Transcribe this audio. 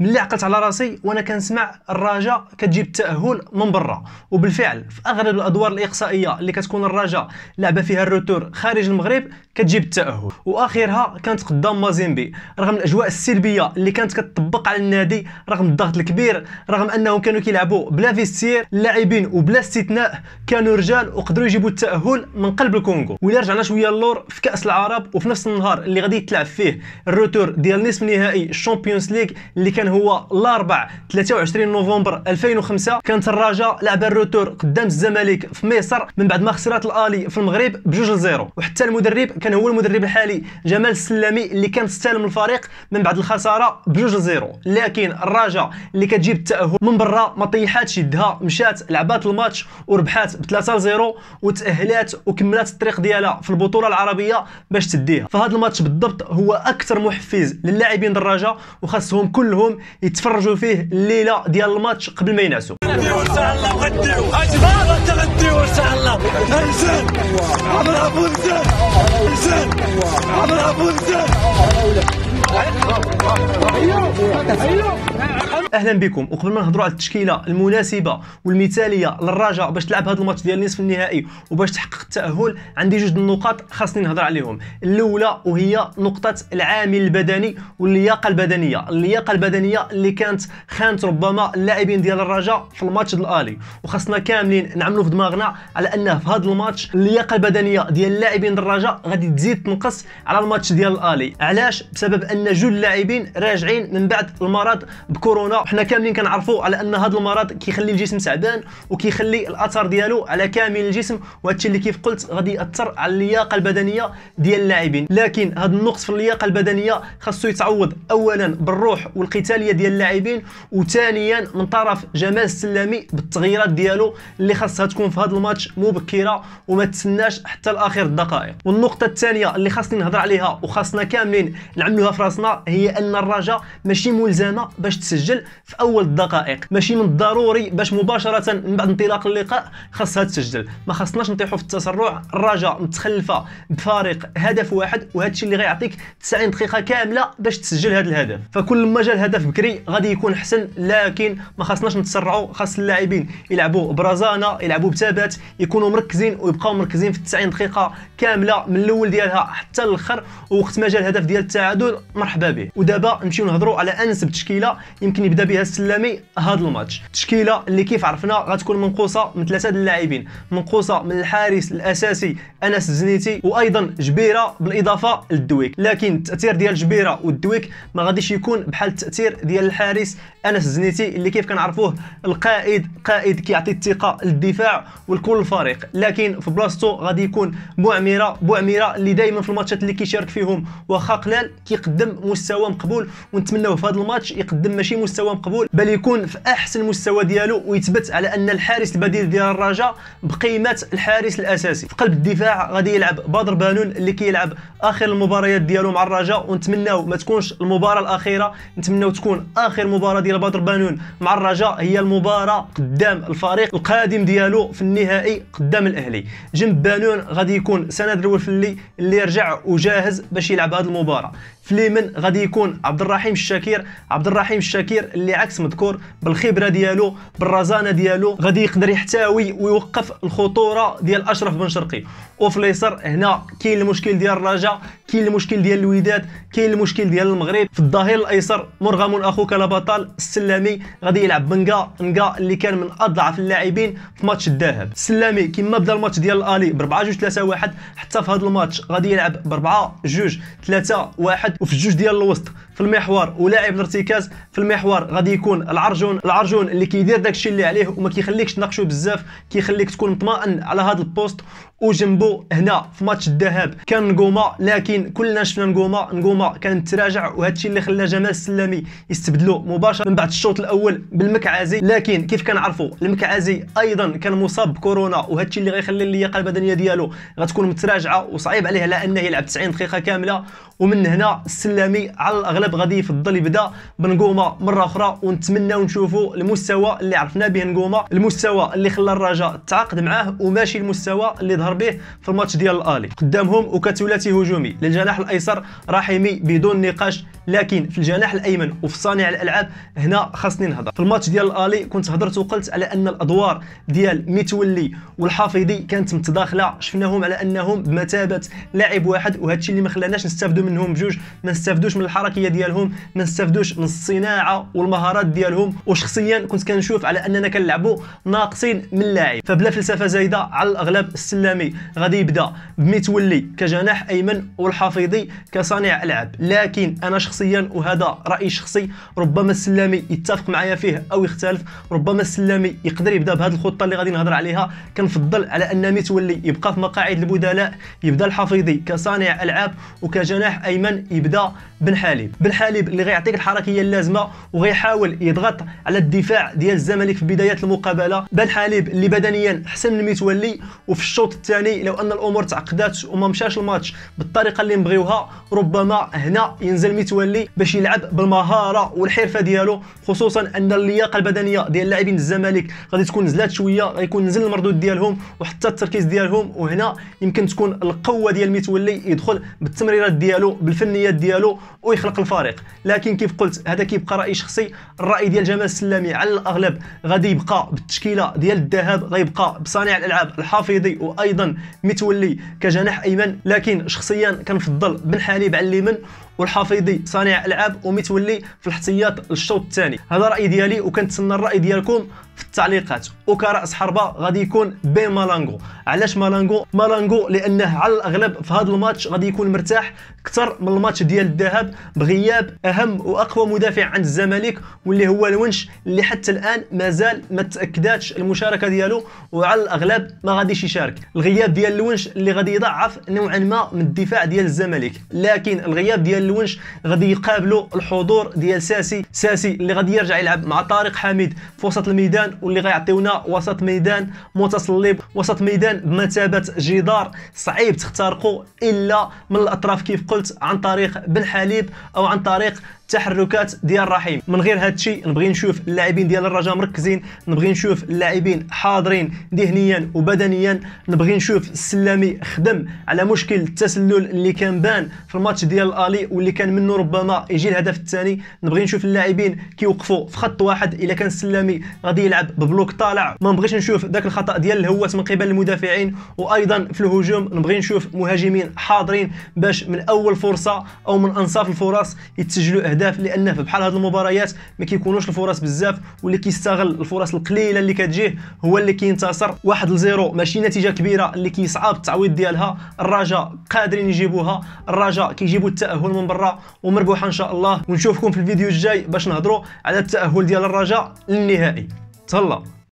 ملي عقلت على راسي وانا كنسمع الرجاء كتجيب التاهل من برا وبالفعل في اغلب الادوار الاقصائيه اللي كتكون الرجاء لعبه فيها الروتور خارج المغرب كتجيب التاهل واخرها كانت قدام مازيمبي رغم الاجواء السلبيه اللي كانت كتطبق على النادي رغم الضغط الكبير رغم انهم كانوا كيلعبوا بلا فيستير اللاعبين وبلا استثناء كانوا رجال وقدروا يجيبوا التاهل من قلب الكونغو ولا رجعنا شويه اللور في كاس العرب وفي نفس النهار اللي غادي تلعب فيه الروتور ديال نصف نهائي الشامبيونز ليغ اللي كان كان هو الاربع 23 نوفمبر 2005 كانت الرجاء لعب الروتور قدام الزمالك في مصر من بعد ما خسرات الالي في المغرب بجوج لزيرو وحتى المدرب كان هو المدرب الحالي جمال السلامي اللي كان استلم الفريق من بعد الخساره بجوج لزيرو لكن الرجاء اللي كتجيب التاهل من برا ما طيحاتش يدها مشات لعبات الماتش وربحات ب 3 لزيرو وتاهلات وكملات الطريق ديالها في البطوله العربيه باش تديها فهاد الماتش بالضبط هو اكثر محفز للاعبين الرجاء وخاصهم كلهم ديالهم يتفرجوا فيه الليله ديال الماتش قبل ما ينعسوا أيوه. اهلا بكم وقبل ما نهضروا على التشكيله المناسبه والمثاليه للرجاء باش تلعب هذا الماتش ديال نصف النهائي وباش تحقق التاهل عندي جوج النقاط خاصني نهضر عليهم الاولى وهي نقطه العامل البدني واللياقه البدنيه اللياقه البدنيه اللي كانت خانت ربما اللاعبين ديال الرجاء في الماتش الالي وخاصنا كاملين نعملوا في دماغنا على انه في هذا الماتش اللياقه البدنيه ديال اللاعبين الرجاء غادي تزيد تنقص على الماتش ديال الالي علاش بسبب ان جوج اللاعبين راجعين من بعد المرض بكورونا حنا كاملين كنعرفوا على ان هذا المرض كيخلي الجسم تعبان وكيخلي الاثر ديالو على كامل الجسم وهادشي اللي كيف قلت غادي ياثر على اللياقه البدنيه ديال اللاعبين لكن هذا النقص في اللياقه البدنيه خاصو يتعوض اولا بالروح والقتاليه ديال اللاعبين وثانيا من طرف جمال السلامي بالتغييرات ديالو اللي خاصها تكون في هذا الماتش مبكره وما تسناش حتى لاخر الدقائق والنقطه الثانيه اللي خاصني نهضر عليها وخاصنا كاملين نعملوها في راسنا هي ان الرجاء ماشي ملزمه باش تسجل في اول الدقائق ماشي من الضروري باش مباشره من بعد انطلاق اللقاء خاصها تسجل ما خاصناش نطيحوا في التسرع الرجاء متخلفه بفارق هدف واحد وهذا الشيء اللي غيعطيك 90 دقيقه كامله باش تسجل هذا الهدف فكل ما جا الهدف بكري غادي يكون حسن لكن ما خاصناش نتسرعوا خاص اللاعبين يلعبوا برزانه يلعبوا بثبات يكونوا مركزين ويبقاو مركزين في 90 دقيقه كامله من الاول ديالها حتى الاخر ووقت ما جا الهدف ديال التعادل مرحبا به ودابا نمشيو نهضروا على انسب تشكيله يمكن يبدا بها السلامي هذا الماتش التشكيله اللي كيف عرفنا غتكون منقوصه من ثلاثه اللاعبين منقوصه من الحارس الاساسي انس زنيتي وايضا جبيره بالاضافه للدويك لكن التاثير ديال جبيره والدويك ما غاديش يكون بحال التاثير ديال الحارس انس زنيتي اللي كيف كنعرفوه القائد قائد كيعطي الثقه للدفاع ولكل الفريق لكن في بلاصتو غادي يكون بوعميره بوعميره اللي دائما في الماتشات اللي كيشارك فيهم واخا قلال كيقدم مستوى مقبول ونتمنوا في هذا الماتش يقدم ماشي مستوى مستوى مقبول بل يكون في احسن مستوى ديالو ويثبت على ان الحارس البديل ديال الرجاء بقيمه الحارس الاساسي في قلب الدفاع غادي يلعب بدر بانون اللي كيلعب اخر المباريات ديالو مع الرجاء ونتمناو ما تكونش المباراه الاخيره نتمناو تكون اخر مباراه ديال بدر بانون مع الرجاء هي المباراه قدام الفريق القادم ديالو في النهائي قدام الاهلي جنب بانون غادي يكون سند الولفلي اللي رجع وجاهز باش يلعب هذه المباراه فليمن غادي يكون عبد الرحيم الشاكير عبد الرحيم الشاكير اللي عكس مذكور بالخبره ديالو بالرزانه ديالو غادي يقدر يحتوي ويوقف الخطوره ديال اشرف بن شرقي وفي اليسر هنا كاين المشكل ديال الرجاء كاين المشكل ديال الوداد كاين المشكل ديال المغرب في الظهير الايسر مرغم اخوك لا بطل السلامي غادي يلعب بنكا نكا اللي كان من اضعف اللاعبين في ماتش الذهب السلامي كما بدا الماتش ديال الالي ب 4 2 3 1 حتى في هذا الماتش غادي يلعب ب 4 2 3 1 وفي الجوج ديال الوسط في المحور ولاعب الارتكاز في المحور غادي يكون العرجون العرجون اللي كيدير داكشي اللي عليه وما كيخليكش تناقشو بزاف كيخليك تكون مطمئن على هذا البوست وجنبو هنا في ماتش الذهاب كان نقومة لكن كلنا شفنا نقومة نقومة كان تراجع وهذا الشيء اللي خلى جمال السلامي يستبدلو مباشره من بعد الشوط الاول بالمكعازي لكن كيف كنعرفوا المكعازي ايضا كان مصاب بكورونا وهذا الشيء اللي غيخلي اللياقه البدنيه ديالو غتكون متراجعه وصعيب عليه على انه يلعب 90 دقيقه كامله ومن هنا السلامي على الاغلب المغرب غادي يفضل يبدا بنقومه مره اخرى ونتمناو نشوفوا المستوى اللي عرفنا به نقومه المستوى اللي خلى الرجاء تعاقد معاه وماشي المستوى اللي ظهر به في الماتش ديال الالي قدامهم وكثلاثي هجومي للجناح الايسر رحيمي بدون نقاش لكن في الجناح الايمن وفي صانع الالعاب هنا خاصني نهضر في الماتش ديال الالي كنت هضرت وقلت على ان الادوار ديال متولي والحافظي كانت متداخله شفناهم على انهم بمثابه لاعب واحد وهذا الشيء اللي ما خلاناش نستافدوا منهم بجوج ما نستافدوش من الحركيه ديالهم ما نستافدوش من الصناعه والمهارات ديالهم وشخصيا كنت كنشوف على اننا كنلعبوا ناقصين من اللاعب فبلا فلسفه زايده على الاغلب السلامي غادي يبدا بمتولي كجناح ايمن والحافظي كصانع العاب لكن انا شخصيا وهذا راي شخصي ربما السلامي يتفق معايا فيه او يختلف ربما السلامي يقدر يبدا بهذه الخطه اللي غادي نهضر عليها كنفضل على ان متولي يبقى في مقاعد البدلاء يبدا الحافظي كصانع العاب وكجناح ايمن يبدا بالحليب بالحليب اللي غيعطيك الحركيه اللازمه وغيحاول يضغط على الدفاع ديال الزمالك في بدايه المقابله بالحليب اللي بدنيا احسن من متولي وفي الشوط الثاني لو ان الامور تعقدات وما مشاش الماتش بالطريقه اللي مبغيوها ربما هنا ينزل متولي باش يلعب بالمهاره والحرفه ديالو خصوصا ان اللياقه البدنيه ديال لاعبين الزمالك غادي تكون نزلات شويه غيكون نزل المردود ديالهم وحتى التركيز ديالهم وهنا يمكن تكون القوه ديال متولي يدخل بالتمريرات ديالو بالفنيات ديالو ويخلق الفريق لكن كيف قلت هذا كيبقى راي شخصي الراي ديال جمال السلامي على الاغلب غادي يبقى بالتشكيله ديال الذهب غيبقى بصانع الالعاب الحافظي وايضا متولي كجناح ايمن لكن شخصيا كنفضل بن حليب على اليمن والحفيظي صانع العاب ومتولي في الاحتياط للشوط الثاني هذا راي ديالي وكنتسنى الراي ديالكم في التعليقات وكراس حربه غادي يكون بين مالانغو علاش مالانغو مالانغو لانه على الاغلب في هذا الماتش غادي يكون مرتاح اكثر من الماتش ديال الذهاب بغياب اهم واقوى مدافع عند الزمالك واللي هو الونش اللي حتى الان مازال ما تاكداتش المشاركه ديالو وعلى الاغلب ما غاديش يشارك الغياب ديال الونش اللي غادي يضعف نوعا ما من الدفاع ديال الزمالك لكن الغياب ديال اللونش غادي يقابلوا الحضور ديال ساسي ساسي اللي غادي يرجع يلعب مع طارق حميد في وسط الميدان واللي غيعطيونا وسط ميدان متصلب وسط ميدان بمثابه جدار صعيب تخترقوا الا من الاطراف كيف قلت عن طريق بن حليب او عن طريق تحركات ديال رحيم من غير هذا الشيء نبغي نشوف اللاعبين ديال الرجاء مركزين نبغي نشوف اللاعبين حاضرين ذهنيا وبدنيا نبغي نشوف السلامي خدم على مشكل التسلل اللي كان بان في الماتش ديال الالي واللي كان منه ربما يجي الهدف الثاني نبغي نشوف اللاعبين كيوقفوا في خط واحد الا كان السلامي غادي يلعب ببلوك طالع ما نبغيش نشوف ذاك الخطا ديال الهوات من قبل المدافعين وايضا في الهجوم نبغي نشوف مهاجمين حاضرين باش من اول فرصه او من انصاف الفرص يتسجلوا اهداف لان في بحال هذه المباريات ما كيكونوش الفرص بزاف واللي كيستغل الفرص القليله اللي كتجيه هو اللي كينتصر 1 لزيرو 0 ماشي نتيجه كبيره اللي كيصعب التعويض ديالها الرجاء قادرين يجيبوها الرجاء كيجيبوا التاهل من من برا ومربوحه ان شاء الله ونشوفكم في الفيديو الجاي باش نهضروا على التاهل ديال الرجاء للنهائي تهلا